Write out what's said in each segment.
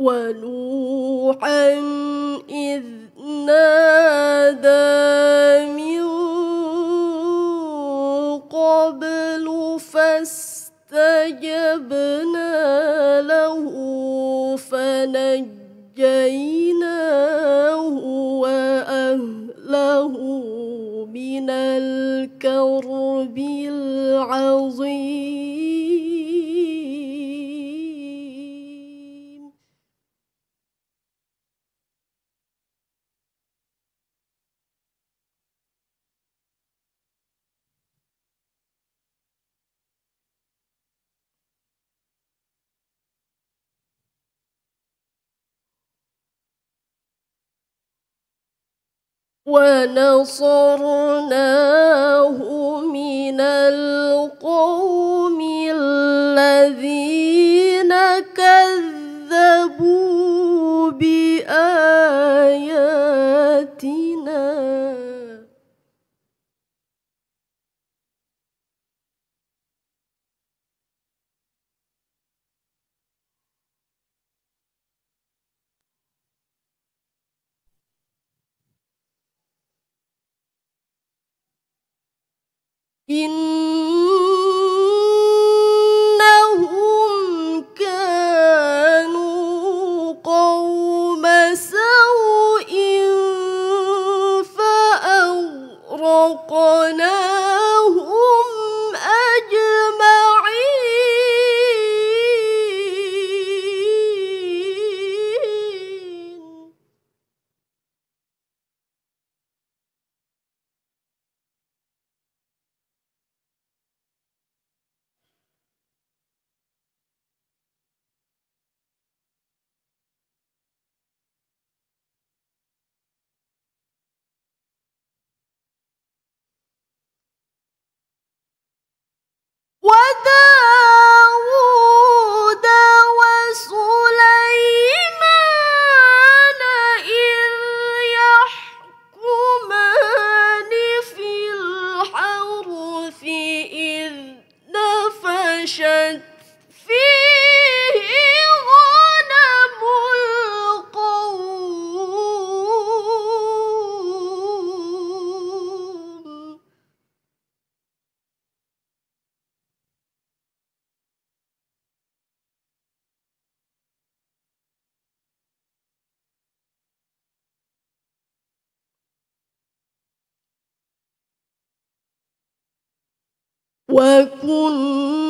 ونوحا إذ نادى من قبل فاستجبنا له فنجى ونصرناه من القوم 因。ومشت فيه غنم القوم وكل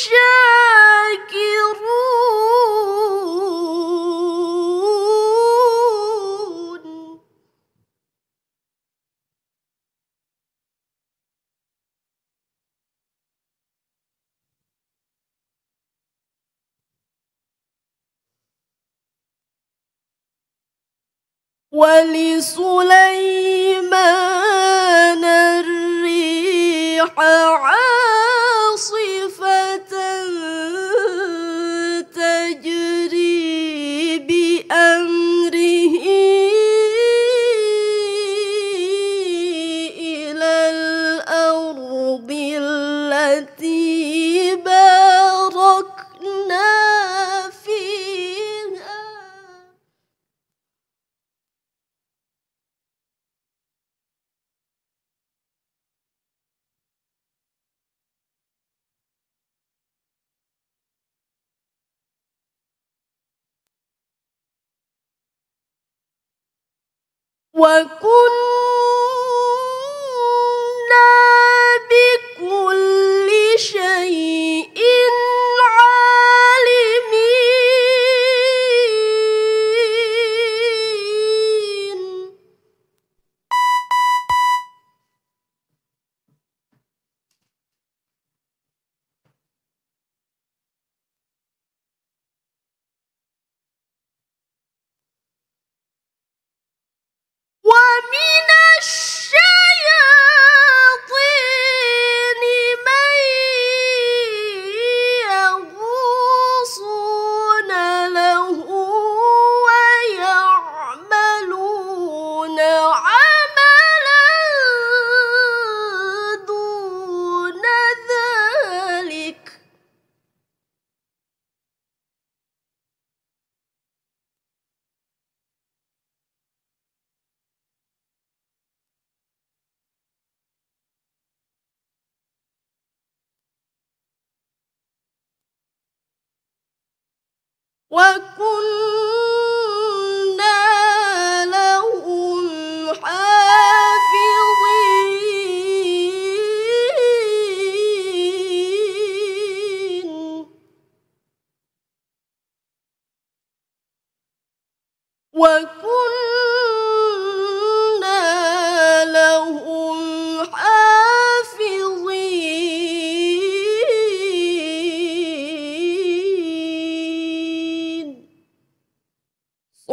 شاكرون ولسليمان الريح وكنا وكل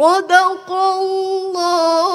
صدق الله